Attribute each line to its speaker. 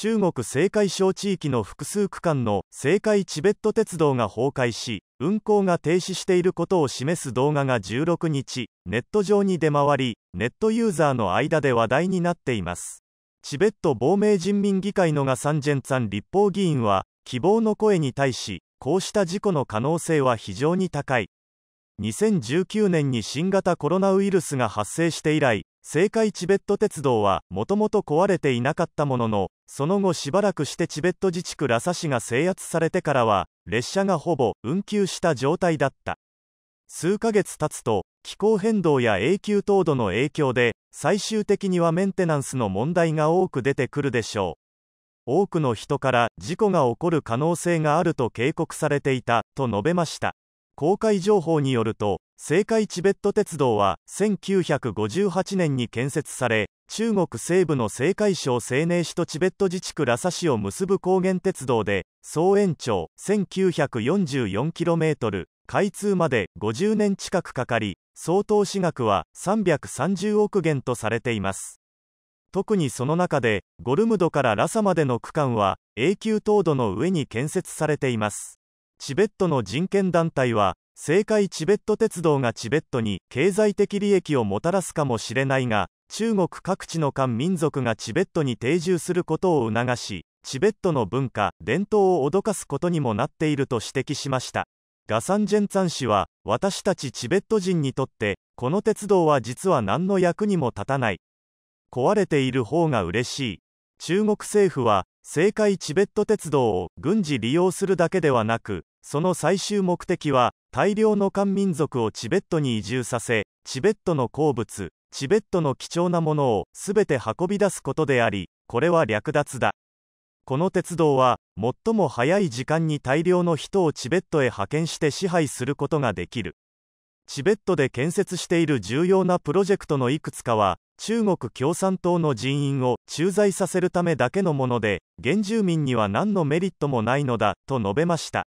Speaker 1: 中国青海省地域の複数区間の青海チベット鉄道が崩壊し運行が停止していることを示す動画が16日ネット上に出回りネットユーザーの間で話題になっていますチベット亡命人民議会のガサンジェンツァン立法議員は希望の声に対しこうした事故の可能性は非常に高い2019年に新型コロナウイルスが発生して以来青海チベット鉄道はもともと壊れていなかったもののその後しばらくしてチベット自治区ラサ市が制圧されてからは列車がほぼ運休した状態だった数ヶ月経つと気候変動や永久凍土の影響で最終的にはメンテナンスの問題が多く出てくるでしょう多くの人から事故が起こる可能性があると警告されていたと述べました公開情報によると、青海チベット鉄道は1958年に建設され、中国西部の青海省青寧市とチベット自治区ラサ市を結ぶ高原鉄道で、総延長 1944km、開通まで50年近くかかり、総投資額は330億元とされています。特にその中で、ゴルムドからラサまでの区間は永久凍土の上に建設されています。チベットの人権団体は政界チベット鉄道がチベットに経済的利益をもたらすかもしれないが中国各地の漢民族がチベットに定住することを促しチベットの文化伝統を脅かすことにもなっていると指摘しましたガサン・ジェンツァン氏は私たちチベット人にとってこの鉄道は実は何の役にも立たない壊れている方が嬉しい中国政府は青海チベット鉄道を軍事利用するだけではなくその最終目的は大量の漢民族をチベットに移住させチベットの鉱物チベットの貴重なものをすべて運び出すことでありこれは略奪だこの鉄道は最も早い時間に大量の人をチベットへ派遣して支配することができるチベットで建設している重要なプロジェクトのいくつかは中国共産党の人員を駐在させるためだけのもので原住民には何のメリットもないのだと述べました